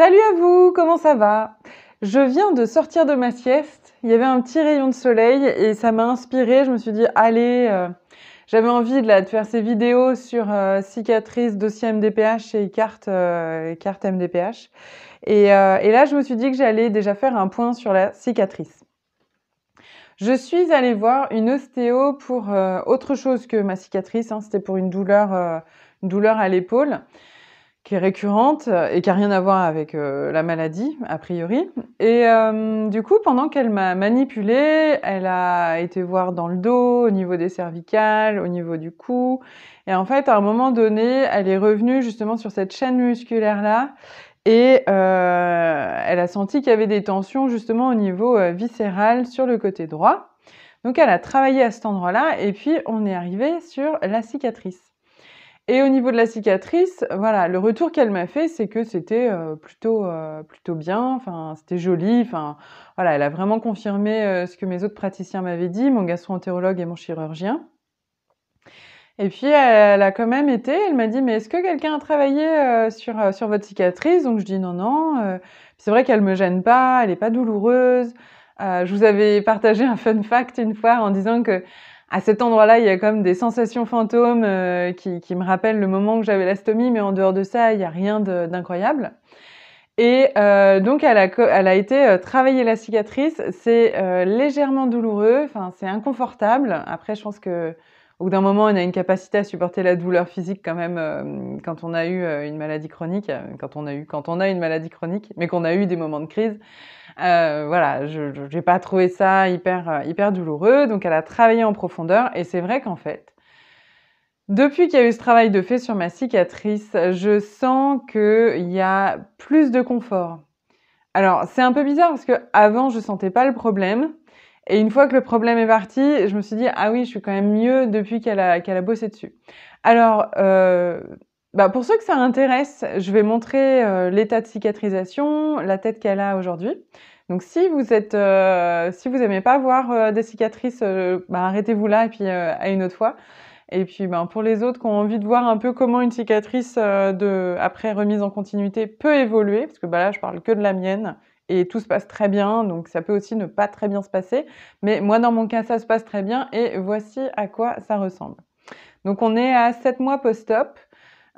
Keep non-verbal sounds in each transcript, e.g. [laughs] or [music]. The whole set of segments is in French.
Salut à vous, comment ça va Je viens de sortir de ma sieste, il y avait un petit rayon de soleil et ça m'a inspirée, je me suis dit allez, euh, j'avais envie de, faire ces vidéos sur euh, cicatrices, dossier MDPH et carte, MDPH. Euh, et, là, je me suis dit que j'allais déjà faire un point sur la cicatrice. Je suis allée voir une ostéo pour autre chose que ma cicatrice, hein. c'était pour une douleur, une douleur à l'épaule qui est récurrente euh, et qui a rien à voir avec euh, la maladie a priori. Et euh, du coup, pendant qu'elle m'a manipulée, elle a été voir dans le dos, au niveau des cervicales, au niveau du cou. Et en fait, à un moment donné, elle est revenue justement sur cette chaîne musculaire là. Et elle a senti qu'il y avait des tensions justement au niveau viscéral sur le côté droit. Donc elle a travaillé à cet endroit-là et puis on est arrivé sur la cicatrice. Et au niveau de la cicatrice, voilà, le retour qu'elle m'a fait, c'est que c'était euh, plutôt, euh, plutôt bien, enfin, c'était joli, enfin, voilà, elle a vraiment confirmé euh, ce que mes autres praticiens m'avaient dit, mon gastro-entérologue et mon chirurgien. Et puis, elle, a quand même été, elle m'a dit, mais est-ce que quelqu'un a travaillé sur, sur votre cicatrice Donc, je dis non, non. c'est vrai qu'elle me gêne pas, elle n'est pas douloureuse. je vous avais partagé un fun fact une fois en disant que à cet endroit-là, il y a comme des sensations fantômes euh, qui, me rappellent le moment où j'avais l'astomie, mais en dehors de ça, il n'y a rien d'incroyable. Et euh, donc, elle a, été travaillée euh, travailler la cicatrice. C'est légèrement douloureux, enfin, c'est inconfortable. Après, je pense que au bout d'un moment, on a une capacité à supporter la douleur physique quand même euh, quand on a eu euh, une maladie chronique, euh, quand on a eu, quand on a une maladie chronique, mais qu'on a eu des moments de crise. voilà, je n'ai pas trouvé ça hyper hyper douloureux, donc elle a travaillé en profondeur et c'est vrai qu'en fait, depuis qu'il y a eu ce travail de fait sur ma cicatrice, je sens qu'il y a plus de confort. Alors c'est un peu bizarre parce que avant je sentais pas le problème. Et une fois que le problème est parti, je me suis dit, ah oui, je suis quand même mieux depuis qu'elle a, qu'elle a bossé dessus. Alors, euh, bah, pour ceux que ça intéresse, je vais montrer euh, l'état de cicatrisation, la tête qu'elle a aujourd'hui. Donc si vous êtes, euh, si vous aimez pas voir des cicatrices, bah, arrêtez-vous là et puis à une autre fois. Et puis ben, pour les autres qui ont envie de voir un peu comment une cicatrice de, après remise en continuité peut évoluer, parce que bah, là je parle que de la mienne, et tout se passe très bien, donc ça peut aussi ne pas très bien se passer. Mais moi, dans mon cas, ça se passe très bien et voici à quoi ça ressemble. Donc on est à 7 mois post-op.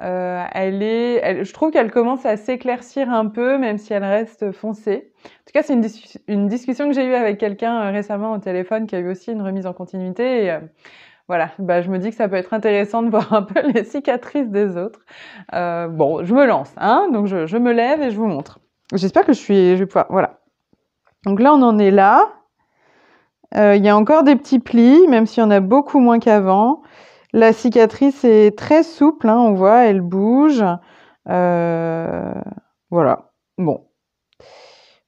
Euh, elle est, je trouve qu'elle commence à s'éclaircir un peu, même si elle reste foncée. En tout cas, c'est une, discussion que j'ai eue avec quelqu'un euh, récemment au téléphone qui a eu aussi une remise en continuité. Et, euh, voilà, bah, je me dis que ça peut être intéressant de voir un peu [laughs] les cicatrices des autres. bon, je me lance, hein donc je me lève et je vous montre. J'espère que je, suis, vais pouvoir. Voilà. Donc là, on en est là. Euh, il y a encore des petits plis, même s'il y en a beaucoup moins qu'avant. La cicatrice est très souple, hein, on voit, elle bouge. Euh, voilà. Bon.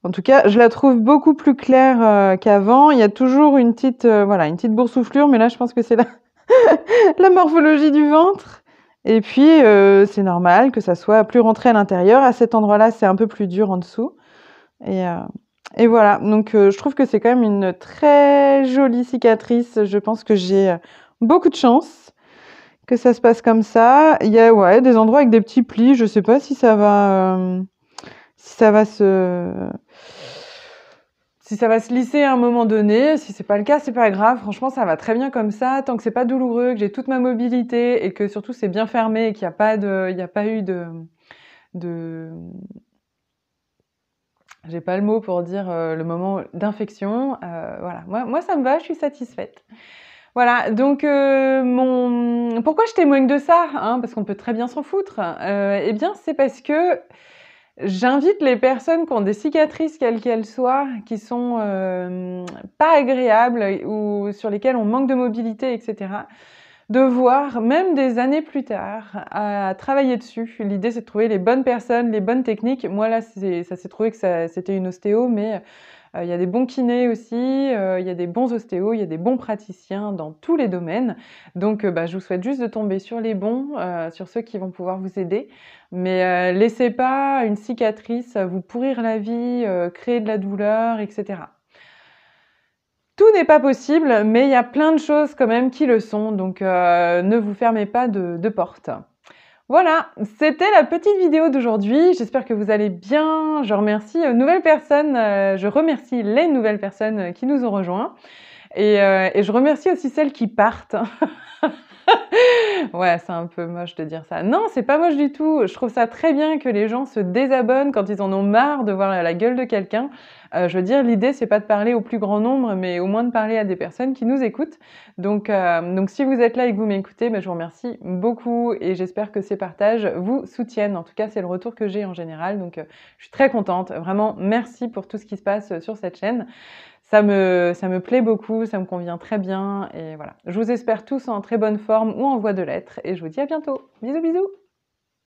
En tout cas, je la trouve beaucoup plus claire euh, qu'avant. Il y a toujours une petite, voilà, une petite boursouflure, mais là, je pense que c'est la [laughs] morphologie du ventre. Et puis, euh, c'est normal que ça soit plus rentré à l'intérieur. À cet endroit-là, c'est un peu plus dur en dessous. Et, euh, voilà. Donc, euh, je trouve que c'est quand même une très jolie cicatrice. Je pense que j'ai beaucoup de chance que ça se passe comme ça. Il y a ouais, des endroits avec des petits plis. Je ne sais pas si ça va, si ça va se si ça va se lisser à un moment donné, si c'est pas le cas, c'est pas grave. Franchement, ça va très bien comme ça, tant que c'est pas douloureux, que j'ai toute ma mobilité et que surtout c'est bien fermé et qu'il n'y a pas de, il y a pas eu de, de, j'ai pas le mot pour dire euh, le moment d'infection. Euh, voilà, moi, moi ça me va, je suis satisfaite. Voilà, donc euh, mon, pourquoi je témoigne de ça, hein, parce qu'on peut très bien s'en foutre. eh bien, c'est parce que J'invite les personnes qui ont des cicatrices, quelles qu'elles soient, qui sont euh, pas agréables ou sur lesquelles on manque de mobilité, etc., de voir, même des années plus tard, à travailler dessus. L'idée, c'est de trouver les bonnes personnes, les bonnes techniques. Moi, là, ça s'est trouvé que c'était une ostéo, mais euh, il y a des bons kinés aussi, euh, il y a des bons ostéos, il y a des bons praticiens dans tous les domaines. Donc euh, bah, je vous souhaite juste de tomber sur les bons, sur ceux qui vont pouvoir vous aider. Mais laissez pas une cicatrice vous pourrir la vie, créer de la douleur, etc. Tout n'est pas possible, mais il y a plein de choses quand même qui le sont, donc ne vous fermez pas de porte. Voilà, c'était la petite vidéo d'aujourd'hui. J'espère que vous allez bien. Je remercie euh, nouvelles personnes, euh, je remercie les nouvelles personnes euh, qui nous ont rejoints et je remercie aussi celles qui partent. [laughs] [laughs] ouais, c'est un peu moche de dire ça. Non, c'est pas moche du tout. Je trouve ça très bien que les gens se désabonnent quand ils en ont marre de voir la gueule de quelqu'un. Euh, je veux dire, l'idée, c'est pas de parler au plus grand nombre, mais au moins de parler à des personnes qui nous écoutent. Donc, euh, donc si vous êtes là et que vous m'écoutez, ben, je vous remercie beaucoup et j'espère que ces partages vous soutiennent. En tout cas, c'est le retour que j'ai en général. Donc, euh, je suis très contente. Vraiment, merci pour tout ce qui se passe sur cette chaîne ça me, ça me plaît beaucoup, ça me convient très bien. Et voilà. Je vous espère tous en très bonne forme ou en voie de lettres. Et je vous dis à bientôt. Bisous, bisous!